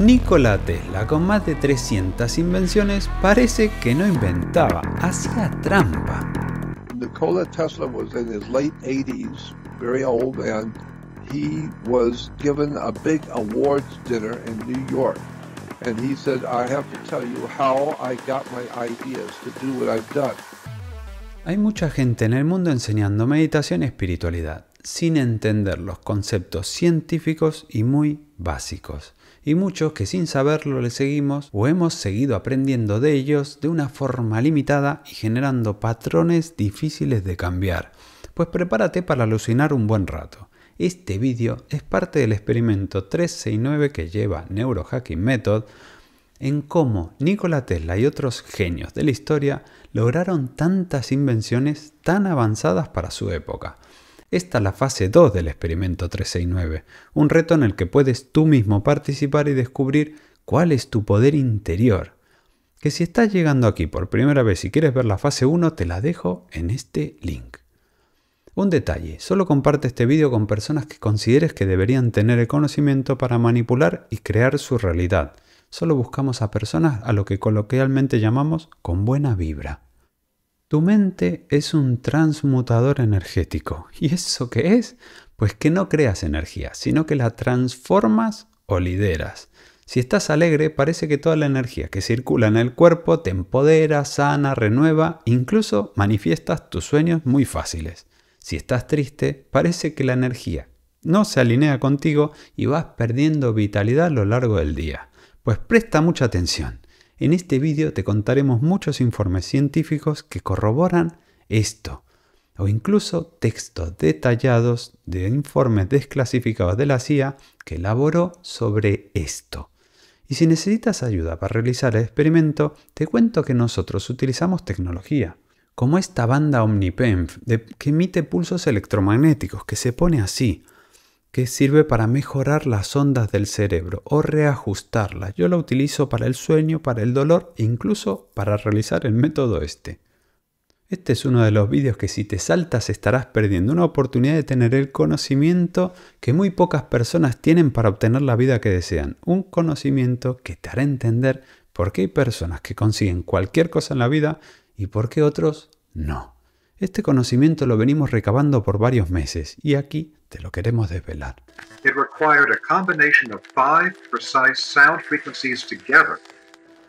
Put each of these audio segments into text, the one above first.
Nikola Tesla, con más de 300 invenciones, parece que no inventaba, hacía trampa. Tesla was in his late 80s, very old, he was given a big awards dinner in New York. And he said, I have to tell you how I got my ideas to do what I've done. Hay mucha gente en el mundo enseñando meditación y espiritualidad, sin entender los conceptos científicos y muy básicos y muchos que sin saberlo le seguimos o hemos seguido aprendiendo de ellos de una forma limitada y generando patrones difíciles de cambiar. Pues prepárate para alucinar un buen rato. Este vídeo es parte del experimento 369 que lleva Neurohacking Method en cómo Nikola Tesla y otros genios de la historia lograron tantas invenciones tan avanzadas para su época. Esta es la fase 2 del experimento 369, un reto en el que puedes tú mismo participar y descubrir cuál es tu poder interior. Que si estás llegando aquí por primera vez y quieres ver la fase 1, te la dejo en este link. Un detalle, solo comparte este vídeo con personas que consideres que deberían tener el conocimiento para manipular y crear su realidad. Solo buscamos a personas a lo que coloquialmente llamamos con buena vibra. Tu mente es un transmutador energético. ¿Y eso qué es? Pues que no creas energía, sino que la transformas o lideras. Si estás alegre, parece que toda la energía que circula en el cuerpo te empodera, sana, renueva, incluso manifiestas tus sueños muy fáciles. Si estás triste, parece que la energía no se alinea contigo y vas perdiendo vitalidad a lo largo del día. Pues presta mucha atención. En este vídeo te contaremos muchos informes científicos que corroboran esto, o incluso textos detallados de informes desclasificados de la CIA que elaboró sobre esto. Y si necesitas ayuda para realizar el experimento, te cuento que nosotros utilizamos tecnología, como esta banda OmniPenf que emite pulsos electromagnéticos que se pone así, que sirve para mejorar las ondas del cerebro o reajustarlas. Yo la utilizo para el sueño, para el dolor, incluso para realizar el método este. Este es uno de los vídeos que si te saltas estarás perdiendo una oportunidad de tener el conocimiento que muy pocas personas tienen para obtener la vida que desean. Un conocimiento que te hará entender por qué hay personas que consiguen cualquier cosa en la vida y por qué otros no. Este conocimiento lo venimos recabando por varios meses y aquí te lo queremos desvelar. It required a combination of five precise sound frequencies together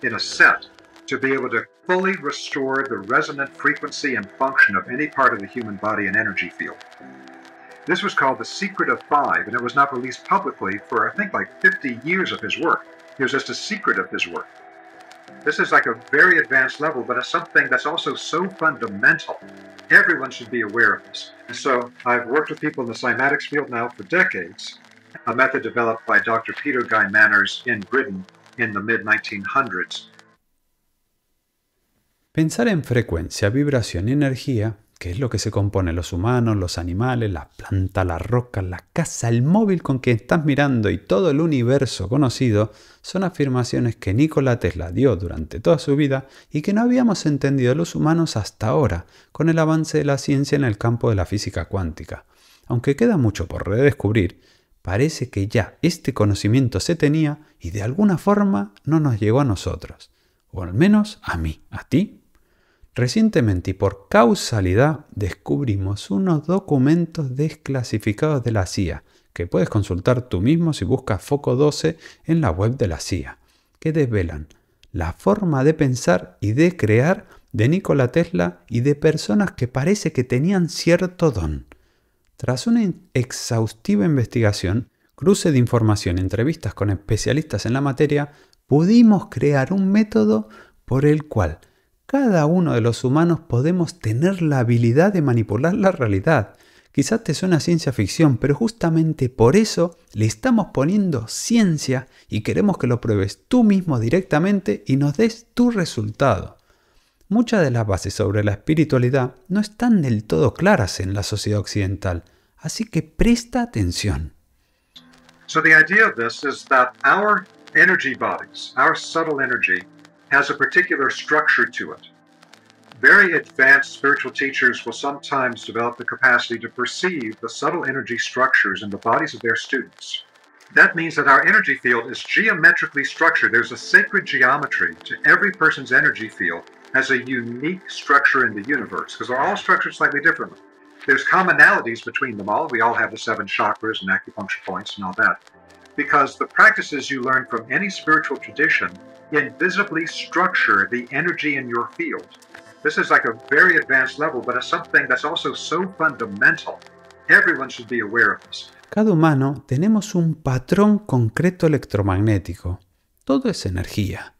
in a set to be able to fully restore the resonant frequency and function of any part of the human body and energy field. This was called The Secret of Five, and it was not released publicly for I think like 50 years of his work. It was just a secret of his work. This is like a very advanced level, but it's something that's also so fundamental. Everyone should be aware of this. And so I've worked with people in the cymatics field now for decades, a method developed by Dr. Peter Guy Manners in Britain in the mid-1900s. Pensar en frecuencia, vibración y energía qué es lo que se compone los humanos, los animales, las plantas, las rocas, la casa, el móvil con que estás mirando y todo el universo conocido, son afirmaciones que Nikola Tesla dio durante toda su vida y que no habíamos entendido los humanos hasta ahora, con el avance de la ciencia en el campo de la física cuántica. Aunque queda mucho por redescubrir, parece que ya este conocimiento se tenía y de alguna forma no nos llegó a nosotros, o al menos a mí, a ti Recientemente y por causalidad descubrimos unos documentos desclasificados de la CIA que puedes consultar tú mismo si buscas Foco 12 en la web de la CIA, que desvelan la forma de pensar y de crear de Nikola Tesla y de personas que parece que tenían cierto don. Tras una exhaustiva investigación, cruce de información, entrevistas con especialistas en la materia, pudimos crear un método por el cual cada uno de los humanos podemos tener la habilidad de manipular la realidad. Quizás te suena ciencia ficción, pero justamente por eso le estamos poniendo ciencia y queremos que lo pruebes tú mismo directamente y nos des tu resultado. Muchas de las bases sobre la espiritualidad no están del todo claras en la sociedad occidental, así que presta atención. So the idea of this is that our energy bodies, our subtle energy has a particular structure to it. Very advanced spiritual teachers will sometimes develop the capacity to perceive the subtle energy structures in the bodies of their students. That means that our energy field is geometrically structured. There's a sacred geometry to every person's energy field has a unique structure in the universe because they're all structured slightly differently. There's commonalities between them all. We all have the seven chakras and acupuncture points and all that because the practices you learn from any spiritual tradition structure the energy in your field. This is like a very advanced level, but something that's also so fundamental. Everyone should be aware of this. Cada humano tenemos un patrón concreto electromagnético. Todo es energía.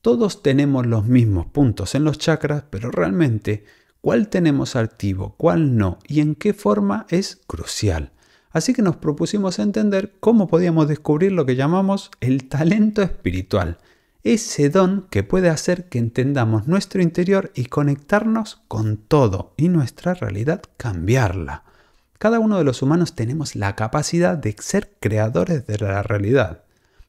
Todos tenemos los mismos puntos en los chakras, pero realmente cuál tenemos activo, cuál no y en qué forma es crucial. Así que nos propusimos entender cómo podíamos descubrir lo que llamamos el talento espiritual, ese don que puede hacer que entendamos nuestro interior y conectarnos con todo y nuestra realidad cambiarla. Cada uno de los humanos tenemos la capacidad de ser creadores de la realidad.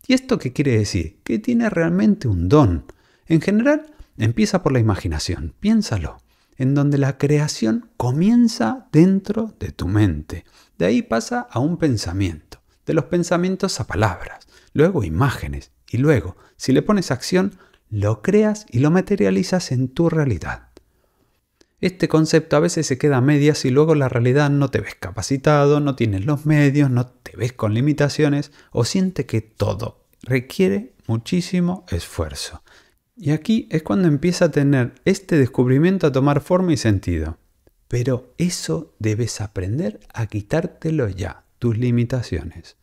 ¿Y esto qué quiere decir? Que tiene realmente un don. En general, empieza por la imaginación, piénsalo, en donde la creación comienza dentro de tu mente. De ahí pasa a un pensamiento, de los pensamientos a palabras, luego imágenes, y luego, si le pones acción, lo creas y lo materializas en tu realidad. Este concepto a veces se queda a medias y luego la realidad no te ves capacitado, no tienes los medios, no te ves con limitaciones o siente que todo requiere muchísimo esfuerzo. Y aquí es cuando empieza a tener este descubrimiento a tomar forma y sentido. Pero eso debes aprender a quitártelo ya, tus limitaciones.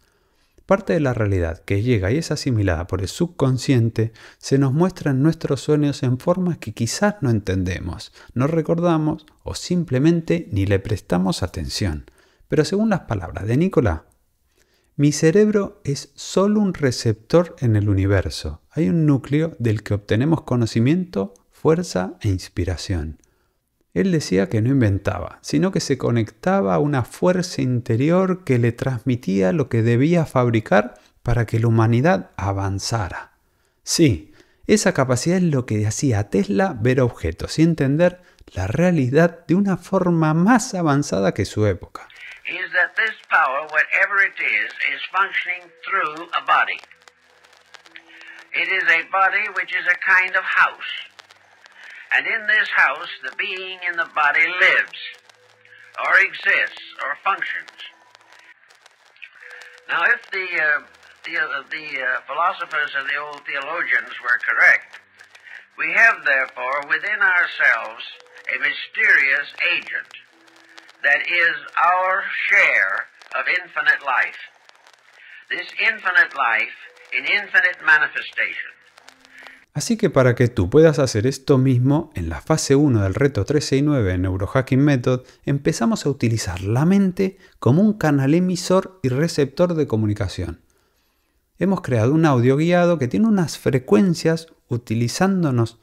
Parte de la realidad que llega y es asimilada por el subconsciente se nos muestra en nuestros sueños en formas que quizás no entendemos, no recordamos o simplemente ni le prestamos atención. Pero según las palabras de Nicolás, mi cerebro es solo un receptor en el universo. Hay un núcleo del que obtenemos conocimiento, fuerza e inspiración. Él decía que no inventaba, sino que se conectaba a una fuerza interior que le transmitía lo que debía fabricar para que la humanidad avanzara. Sí, esa capacidad es lo que hacía a Tesla ver objetos y entender la realidad de una forma más avanzada que su época. And in this house, the being in the body lives, or exists, or functions. Now, if the, uh, the, uh, the uh, philosophers and the old theologians were correct, we have therefore within ourselves a mysterious agent that is our share of infinite life. This infinite life in infinite manifestation Así que para que tú puedas hacer esto mismo, en la fase 1 del reto 13 9 de Neurohacking Method, empezamos a utilizar la mente como un canal emisor y receptor de comunicación. Hemos creado un audio guiado que tiene unas frecuencias utilizándonos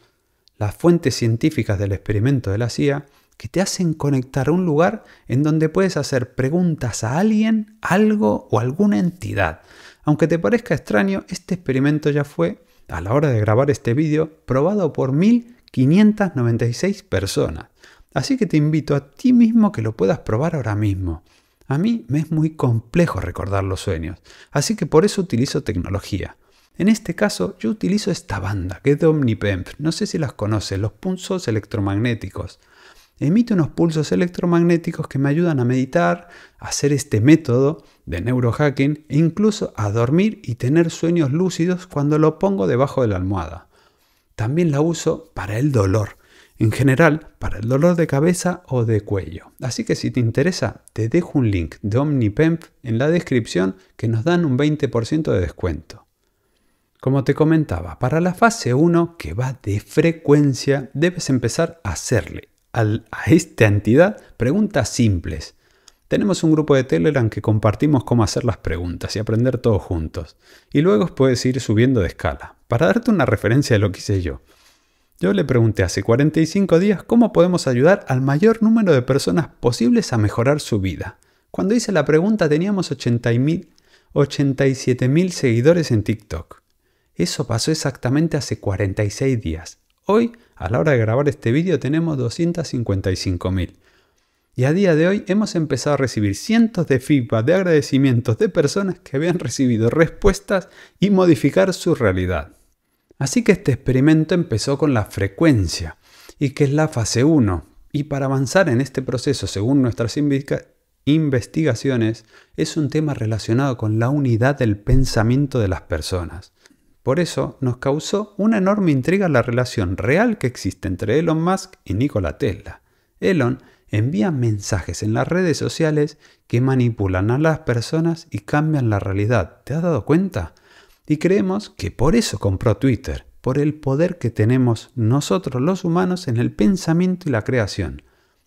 las fuentes científicas del experimento de la CIA que te hacen conectar a un lugar en donde puedes hacer preguntas a alguien, algo o alguna entidad. Aunque te parezca extraño, este experimento ya fue a la hora de grabar este vídeo probado por 1596 personas. Así que te invito a ti mismo que lo puedas probar ahora mismo. A mí me es muy complejo recordar los sueños, así que por eso utilizo tecnología. En este caso yo utilizo esta banda, que es de no sé si las conoces, los punzos electromagnéticos emite unos pulsos electromagnéticos que me ayudan a meditar, a hacer este método de neurohacking e incluso a dormir y tener sueños lúcidos cuando lo pongo debajo de la almohada. También la uso para el dolor, en general para el dolor de cabeza o de cuello. Así que si te interesa, te dejo un link de OmniPemp en la descripción que nos dan un 20% de descuento. Como te comentaba, para la fase 1, que va de frecuencia, debes empezar a hacerle a esta entidad preguntas simples. Tenemos un grupo de Telegram que compartimos cómo hacer las preguntas y aprender todos juntos. Y luego puedes ir subiendo de escala. Para darte una referencia de lo que hice yo. Yo le pregunté hace 45 días cómo podemos ayudar al mayor número de personas posibles a mejorar su vida. Cuando hice la pregunta teníamos mil seguidores en TikTok. Eso pasó exactamente hace 46 días. Hoy a la hora de grabar este vídeo tenemos 255.000. Y a día de hoy hemos empezado a recibir cientos de feedback, de agradecimientos de personas que habían recibido respuestas y modificar su realidad. Así que este experimento empezó con la frecuencia, y que es la fase 1. Y para avanzar en este proceso, según nuestras investigaciones, es un tema relacionado con la unidad del pensamiento de las personas. Por eso nos causó una enorme intriga la relación real que existe entre Elon Musk y Nikola Tesla. Elon envía mensajes en las redes sociales que manipulan a las personas y cambian la realidad. ¿Te has dado cuenta? Y creemos que por eso compró Twitter, por el poder que tenemos nosotros los humanos en el pensamiento y la creación.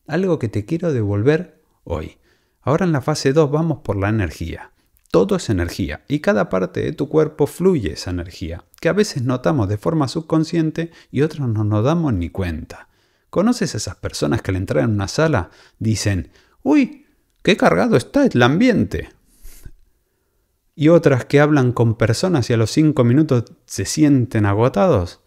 Algo que te quiero devolver hoy. Ahora en la fase 2 vamos por la energía. Todo es energía y cada parte de tu cuerpo fluye esa energía, que a veces notamos de forma subconsciente y otras no nos damos ni cuenta. ¿Conoces a esas personas que al entrar en una sala dicen, uy, qué cargado está el ambiente? Y otras que hablan con personas y a los cinco minutos se sienten agotados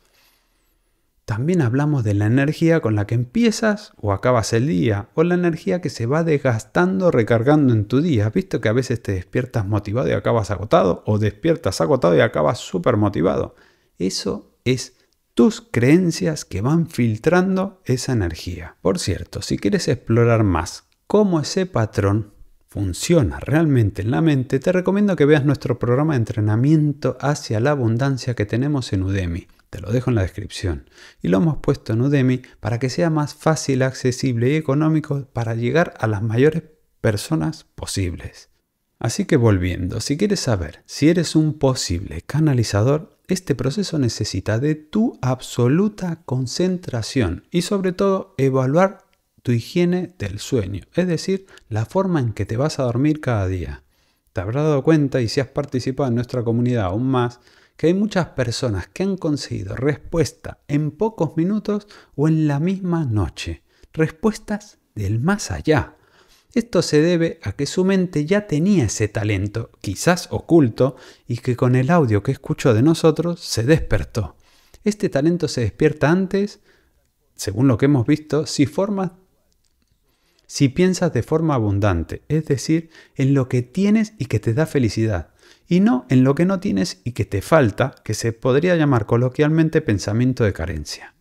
también hablamos de la energía con la que empiezas o acabas el día, o la energía que se va desgastando, recargando en tu día. visto que a veces te despiertas motivado y acabas agotado? ¿O despiertas agotado y acabas súper motivado? Eso es tus creencias que van filtrando esa energía. Por cierto, si quieres explorar más cómo ese patrón funciona realmente en la mente, te recomiendo que veas nuestro programa de entrenamiento hacia la abundancia que tenemos en Udemy. Te lo dejo en la descripción. Y lo hemos puesto en Udemy para que sea más fácil, accesible y económico para llegar a las mayores personas posibles. Así que volviendo, si quieres saber si eres un posible canalizador, este proceso necesita de tu absoluta concentración y sobre todo evaluar tu higiene del sueño, es decir, la forma en que te vas a dormir cada día. Te habrás dado cuenta y si has participado en nuestra comunidad aún más, que hay muchas personas que han conseguido respuesta en pocos minutos o en la misma noche. Respuestas del más allá. Esto se debe a que su mente ya tenía ese talento, quizás oculto, y que con el audio que escuchó de nosotros se despertó. Este talento se despierta antes, según lo que hemos visto, si si piensas de forma abundante, es decir, en lo que tienes y que te da felicidad y no en lo que no tienes y que te falta, que se podría llamar coloquialmente pensamiento de carencia.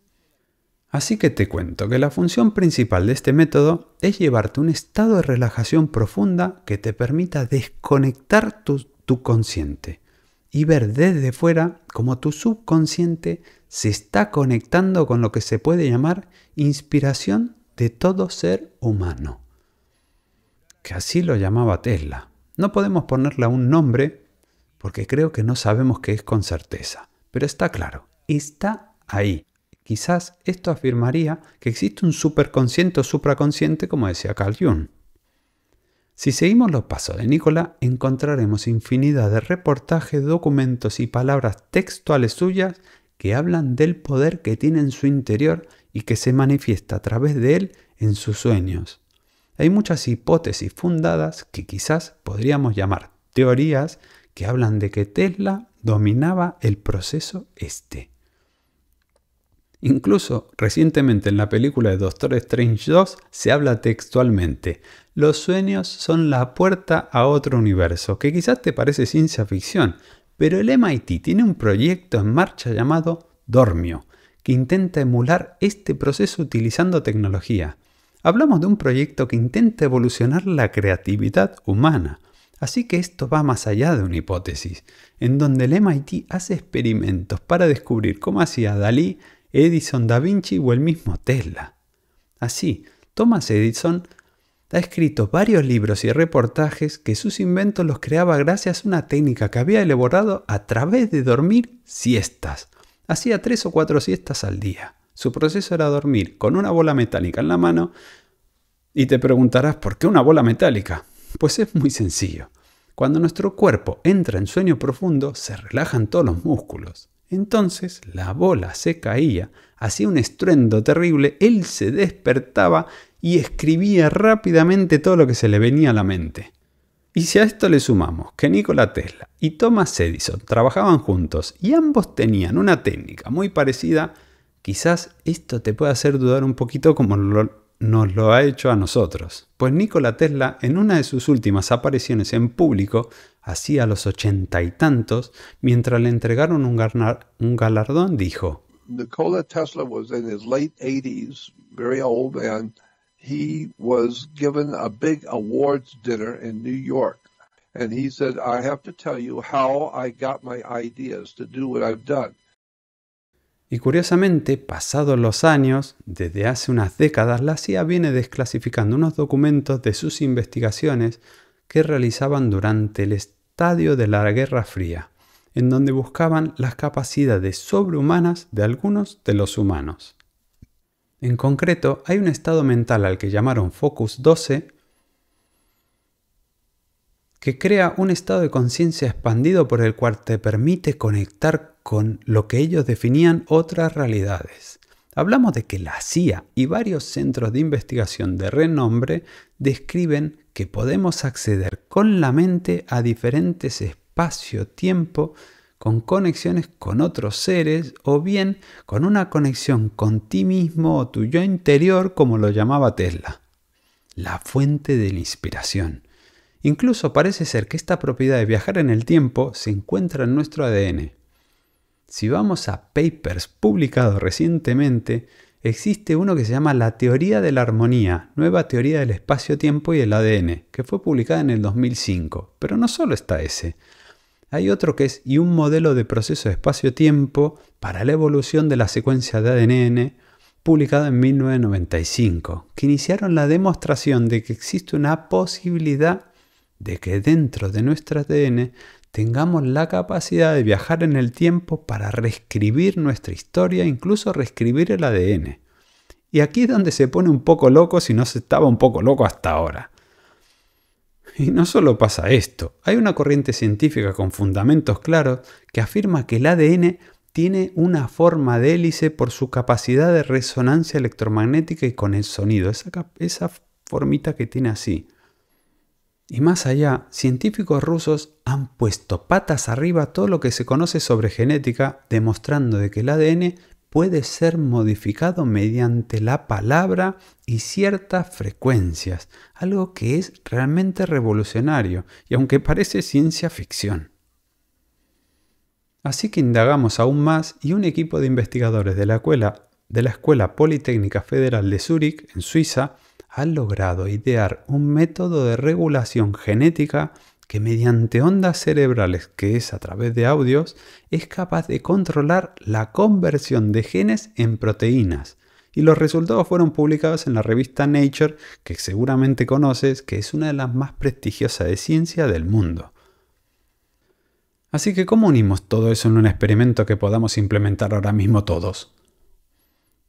Así que te cuento que la función principal de este método es llevarte a un estado de relajación profunda que te permita desconectar tu, tu consciente y ver desde fuera cómo tu subconsciente se está conectando con lo que se puede llamar inspiración de todo ser humano. Que así lo llamaba Tesla. No podemos ponerle un nombre porque creo que no sabemos qué es con certeza, pero está claro, está ahí. Quizás esto afirmaría que existe un superconsciente o supraconsciente, como decía Carl Jung. Si seguimos los pasos de Nicola, encontraremos infinidad de reportajes, documentos y palabras textuales suyas que hablan del poder que tiene en su interior y que se manifiesta a través de él en sus sueños. Hay muchas hipótesis fundadas que quizás podríamos llamar teorías que hablan de que Tesla dominaba el proceso este. Incluso recientemente en la película de Doctor Strange 2 se habla textualmente, los sueños son la puerta a otro universo, que quizás te parece ciencia ficción, pero el MIT tiene un proyecto en marcha llamado Dormio, que intenta emular este proceso utilizando tecnología. Hablamos de un proyecto que intenta evolucionar la creatividad humana, Así que esto va más allá de una hipótesis, en donde el MIT hace experimentos para descubrir cómo hacía Dalí, Edison, Da Vinci o el mismo Tesla. Así, Thomas Edison ha escrito varios libros y reportajes que sus inventos los creaba gracias a una técnica que había elaborado a través de dormir siestas. Hacía tres o cuatro siestas al día. Su proceso era dormir con una bola metálica en la mano y te preguntarás, ¿por qué una bola metálica? Pues es muy sencillo. Cuando nuestro cuerpo entra en sueño profundo, se relajan todos los músculos. Entonces la bola se caía, hacía un estruendo terrible, él se despertaba y escribía rápidamente todo lo que se le venía a la mente. Y si a esto le sumamos que Nikola Tesla y Thomas Edison trabajaban juntos y ambos tenían una técnica muy parecida, quizás esto te pueda hacer dudar un poquito como lo, nos lo ha hecho a nosotros, pues Nikola Tesla en una de sus últimas apariciones en público, hacía los ochenta y tantos, mientras le entregaron un, un galardón, dijo, Nikola Tesla was in his late 80s, very old, and he was given a big awards dinner in New York. And he said, I have to tell you how I got my ideas to do what I've done. Y curiosamente, pasados los años, desde hace unas décadas, la CIA viene desclasificando unos documentos de sus investigaciones que realizaban durante el estadio de la Guerra Fría, en donde buscaban las capacidades sobrehumanas de algunos de los humanos. En concreto, hay un estado mental al que llamaron Focus 12 que crea un estado de conciencia expandido por el cual te permite conectar con lo que ellos definían otras realidades. Hablamos de que la CIA y varios centros de investigación de renombre describen que podemos acceder con la mente a diferentes espacio-tiempo con conexiones con otros seres o bien con una conexión con ti mismo o tu yo interior como lo llamaba Tesla. La fuente de la inspiración. Incluso parece ser que esta propiedad de viajar en el tiempo se encuentra en nuestro ADN. Si vamos a papers publicados recientemente, existe uno que se llama La teoría de la armonía, nueva teoría del espacio-tiempo y el ADN, que fue publicada en el 2005. Pero no solo está ese. Hay otro que es y un modelo de proceso de espacio-tiempo para la evolución de la secuencia de ADN, publicado en 1995, que iniciaron la demostración de que existe una posibilidad de que dentro de nuestro ADN tengamos la capacidad de viajar en el tiempo para reescribir nuestra historia, incluso reescribir el ADN. Y aquí es donde se pone un poco loco si no se estaba un poco loco hasta ahora. Y no solo pasa esto, hay una corriente científica con fundamentos claros que afirma que el ADN tiene una forma de hélice por su capacidad de resonancia electromagnética y con el sonido, esa, esa formita que tiene así. Y más allá, científicos rusos han puesto patas arriba todo lo que se conoce sobre genética, demostrando de que el ADN puede ser modificado mediante la palabra y ciertas frecuencias, algo que es realmente revolucionario y aunque parece ciencia ficción. Así que indagamos aún más y un equipo de investigadores de la escuela, de la escuela Politécnica Federal de Zúrich, en Suiza, han logrado idear un método de regulación genética que mediante ondas cerebrales, que es a través de audios, es capaz de controlar la conversión de genes en proteínas. Y los resultados fueron publicados en la revista Nature, que seguramente conoces, que es una de las más prestigiosas de ciencia del mundo. Así que, ¿cómo unimos todo eso en un experimento que podamos implementar ahora mismo todos?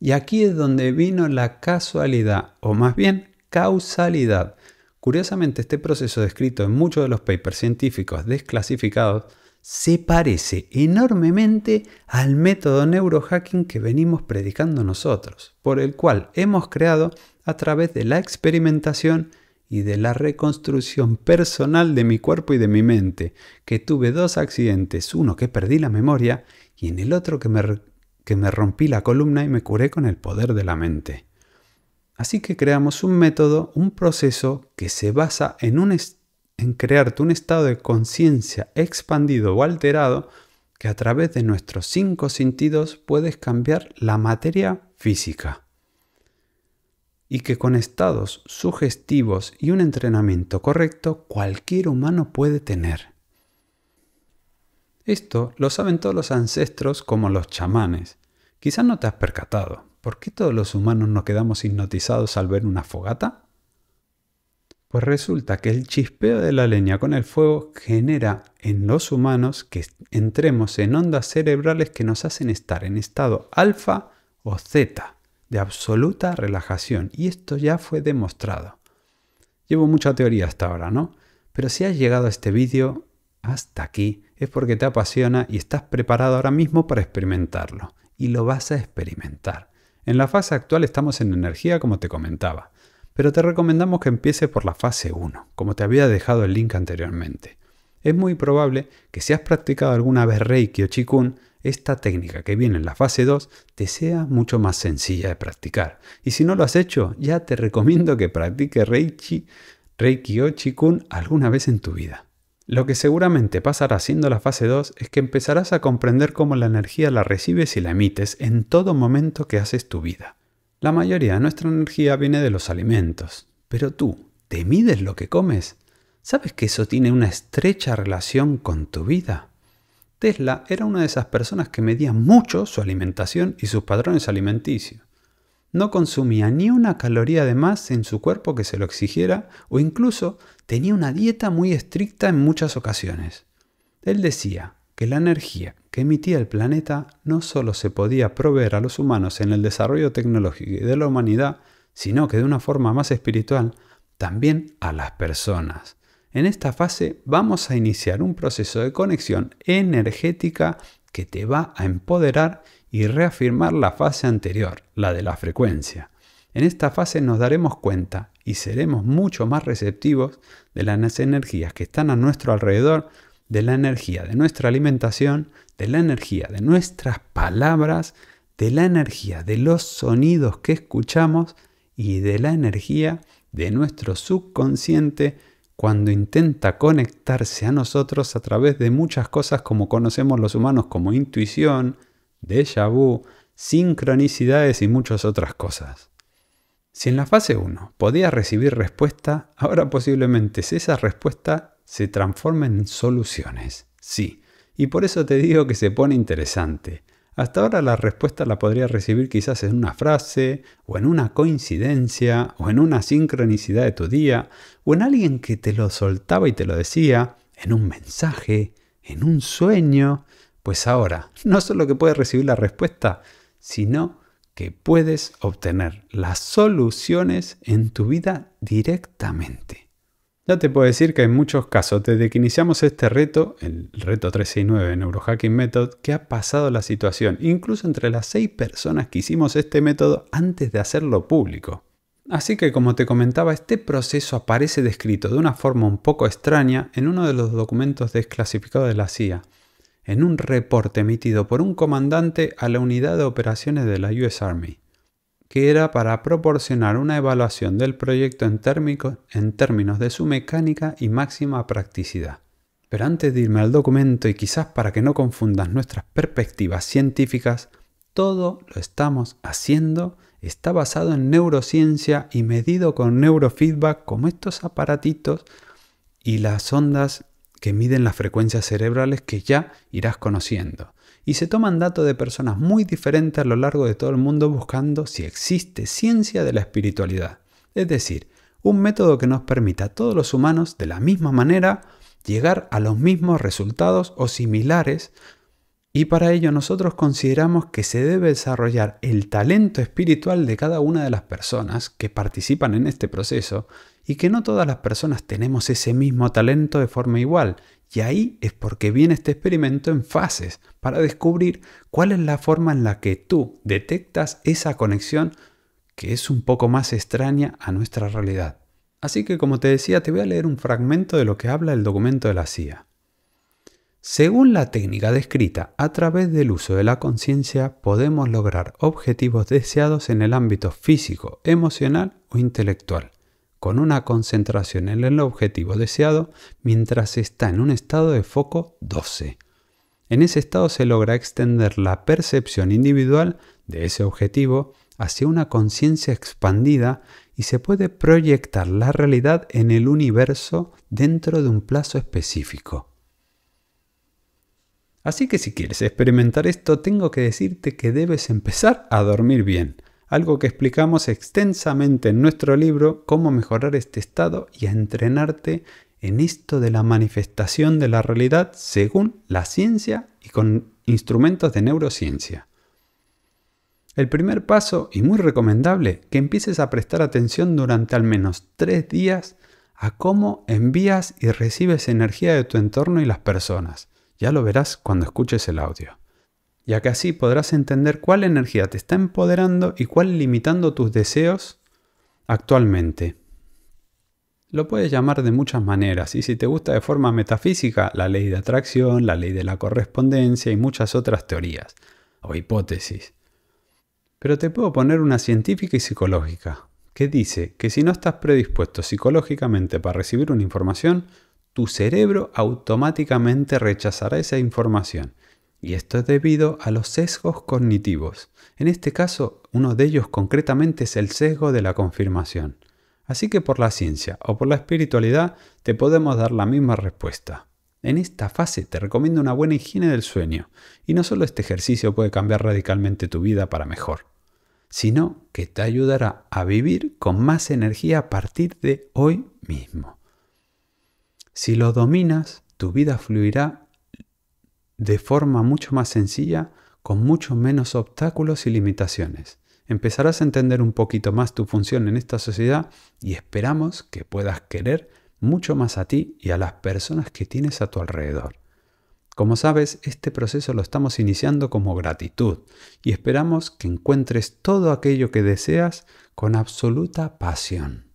Y aquí es donde vino la casualidad, o más bien causalidad. Curiosamente, este proceso descrito en muchos de los papers científicos desclasificados se parece enormemente al método neurohacking que venimos predicando nosotros, por el cual hemos creado a través de la experimentación y de la reconstrucción personal de mi cuerpo y de mi mente, que tuve dos accidentes, uno que perdí la memoria y en el otro que me, que me rompí la columna y me curé con el poder de la mente. Así que creamos un método, un proceso que se basa en, un en crearte un estado de conciencia expandido o alterado que a través de nuestros cinco sentidos puedes cambiar la materia física. Y que con estados sugestivos y un entrenamiento correcto cualquier humano puede tener. Esto lo saben todos los ancestros como los chamanes. Quizás no te has percatado. ¿Por qué todos los humanos nos quedamos hipnotizados al ver una fogata? Pues resulta que el chispeo de la leña con el fuego genera en los humanos que entremos en ondas cerebrales que nos hacen estar en estado alfa o zeta de absoluta relajación. Y esto ya fue demostrado. Llevo mucha teoría hasta ahora, ¿no? Pero si has llegado a este vídeo, hasta aquí, es porque te apasiona y estás preparado ahora mismo para experimentarlo. Y lo vas a experimentar. En la fase actual estamos en energía, como te comentaba, pero te recomendamos que empieces por la fase 1, como te había dejado el link anteriormente. Es muy probable que si has practicado alguna vez Reiki o Chikun, esta técnica que viene en la fase 2 te sea mucho más sencilla de practicar. Y si no lo has hecho, ya te recomiendo que practiques Reiki, Reiki o Chikun alguna vez en tu vida. Lo que seguramente pasará siendo la fase 2 es que empezarás a comprender cómo la energía la recibes y la emites en todo momento que haces tu vida. La mayoría de nuestra energía viene de los alimentos, pero tú, ¿te mides lo que comes? ¿Sabes que eso tiene una estrecha relación con tu vida? Tesla era una de esas personas que medía mucho su alimentación y sus padrones alimenticios no consumía ni una caloría de más en su cuerpo que se lo exigiera o incluso tenía una dieta muy estricta en muchas ocasiones. Él decía que la energía que emitía el planeta no solo se podía proveer a los humanos en el desarrollo tecnológico y de la humanidad, sino que de una forma más espiritual, también a las personas. En esta fase vamos a iniciar un proceso de conexión energética que te va a empoderar y reafirmar la fase anterior, la de la frecuencia. En esta fase nos daremos cuenta y seremos mucho más receptivos de las energías que están a nuestro alrededor, de la energía de nuestra alimentación, de la energía de nuestras palabras, de la energía de los sonidos que escuchamos y de la energía de nuestro subconsciente cuando intenta conectarse a nosotros a través de muchas cosas como conocemos los humanos como intuición, déjà vu, sincronicidades y muchas otras cosas. Si en la fase 1 podías recibir respuesta, ahora posiblemente esa respuesta se transforma en soluciones. Sí, y por eso te digo que se pone interesante. Hasta ahora la respuesta la podrías recibir quizás en una frase, o en una coincidencia, o en una sincronicidad de tu día, o en alguien que te lo soltaba y te lo decía, en un mensaje, en un sueño, pues ahora, no solo que puedes recibir la respuesta, sino que puedes obtener las soluciones en tu vida directamente. Ya te puedo decir que en muchos casos, desde que iniciamos este reto, el reto 369 Neurohacking Method, que ha pasado la situación, incluso entre las seis personas que hicimos este método antes de hacerlo público. Así que como te comentaba, este proceso aparece descrito de una forma un poco extraña en uno de los documentos desclasificados de la CIA, en un reporte emitido por un comandante a la unidad de operaciones de la US Army, que era para proporcionar una evaluación del proyecto en, términos de su mecánica y máxima practicidad. Pero antes de irme al documento y quizás para que no confundas nuestras perspectivas científicas, todo lo estamos haciendo está basado en neurociencia y medido con neurofeedback como estos aparatitos y las ondas que miden las frecuencias cerebrales que ya irás conociendo. Y se toman datos de personas muy diferentes a lo largo de todo el mundo buscando si existe ciencia de la espiritualidad. Es decir, un método que nos permita a todos los humanos, de la misma manera, llegar a los mismos resultados o similares. Y para ello nosotros consideramos que se debe desarrollar el talento espiritual de cada una de las personas que participan en este proceso y que no todas las personas tenemos ese mismo talento de forma igual. Y ahí es porque viene este experimento en fases, para descubrir cuál es la forma en la que tú detectas esa conexión que es un poco más extraña a nuestra realidad. Así que como te decía, te voy a leer un fragmento de lo que habla el documento de la CIA. Según la técnica descrita, a través del uso de la conciencia podemos lograr objetivos deseados en el ámbito físico, emocional o intelectual con una concentración en el objetivo deseado mientras está en un estado de foco 12. En ese estado se logra extender la percepción individual de ese objetivo hacia una conciencia expandida y se puede proyectar la realidad en el universo dentro de un plazo específico. Así que si quieres experimentar esto, tengo que decirte que debes empezar a dormir bien algo que explicamos extensamente en nuestro libro Cómo mejorar este estado y entrenarte en esto de la manifestación de la realidad según la ciencia y con instrumentos de neurociencia. El primer paso, y muy recomendable, que empieces a prestar atención durante al menos tres días a cómo envías y recibes energía de tu entorno y las personas. Ya lo verás cuando escuches el audio ya que así podrás entender cuál energía te está empoderando y cuál limitando tus deseos actualmente. Lo puedes llamar de muchas maneras y si te gusta de forma metafísica, la ley de atracción, la ley de la correspondencia y muchas otras teorías o hipótesis. Pero te puedo poner una científica y psicológica, que dice que si no estás predispuesto psicológicamente para recibir una información, tu cerebro automáticamente rechazará esa información y esto es debido a los sesgos cognitivos. En este caso, uno de ellos concretamente es el sesgo de la confirmación. Así que por la ciencia o por la espiritualidad te podemos dar la misma respuesta. En esta fase te recomiendo una buena higiene del sueño, y no solo este ejercicio puede cambiar radicalmente tu vida para mejor, sino que te ayudará a vivir con más energía a partir de hoy mismo. Si lo dominas, tu vida fluirá de forma mucho más sencilla, con mucho menos obstáculos y limitaciones. Empezarás a entender un poquito más tu función en esta sociedad y esperamos que puedas querer mucho más a ti y a las personas que tienes a tu alrededor. Como sabes, este proceso lo estamos iniciando como gratitud y esperamos que encuentres todo aquello que deseas con absoluta pasión.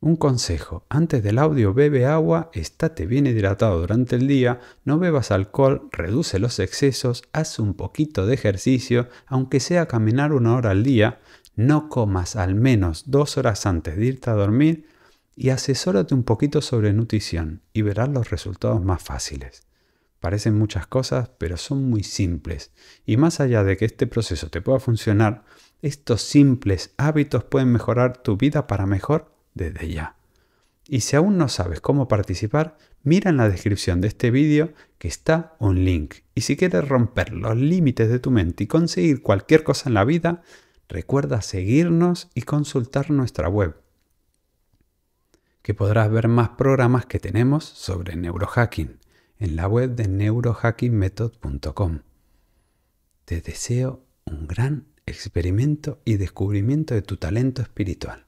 Un consejo, antes del audio bebe agua, estate bien hidratado durante el día, no bebas alcohol, reduce los excesos, haz un poquito de ejercicio, aunque sea caminar una hora al día, no comas al menos dos horas antes de irte a dormir y asesórate un poquito sobre nutrición y verás los resultados más fáciles. Parecen muchas cosas, pero son muy simples. Y más allá de que este proceso te pueda funcionar, estos simples hábitos pueden mejorar tu vida para mejor desde ya. Y si aún no sabes cómo participar, mira en la descripción de este vídeo que está un link. Y si quieres romper los límites de tu mente y conseguir cualquier cosa en la vida, recuerda seguirnos y consultar nuestra web, que podrás ver más programas que tenemos sobre neurohacking en la web de neurohackingmethod.com. Te deseo un gran experimento y descubrimiento de tu talento espiritual.